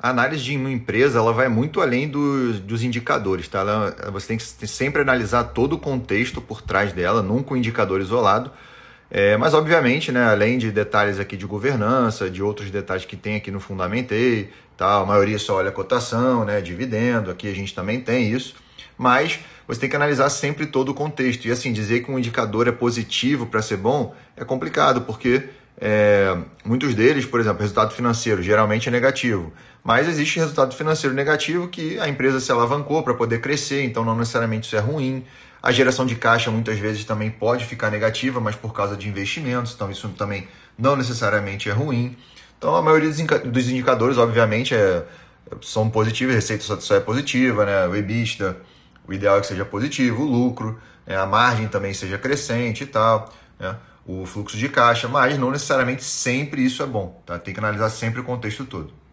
a análise de uma empresa ela vai muito além do, dos indicadores, tá? Ela, você tem que sempre analisar todo o contexto por trás dela, nunca um indicador isolado. É, mas, obviamente, né, além de detalhes aqui de governança, de outros detalhes que tem aqui no Fundamentei, tá? a maioria só olha cotação, né, dividendo, aqui a gente também tem isso. Mas você tem que analisar sempre todo o contexto. E assim, dizer que um indicador é positivo para ser bom é complicado, porque é, muitos deles, por exemplo, resultado financeiro geralmente é negativo, mas existe resultado financeiro negativo que a empresa se alavancou para poder crescer, então não necessariamente isso é ruim. A geração de caixa muitas vezes também pode ficar negativa, mas por causa de investimentos, então isso também não necessariamente é ruim. Então a maioria dos indicadores, obviamente, é, são positivos, a receita só é positiva, né? o EBITDA, o ideal é que seja positivo, o lucro, né? a margem também seja crescente e tal né? o fluxo de caixa, mas não necessariamente sempre isso é bom. Tá? Tem que analisar sempre o contexto todo.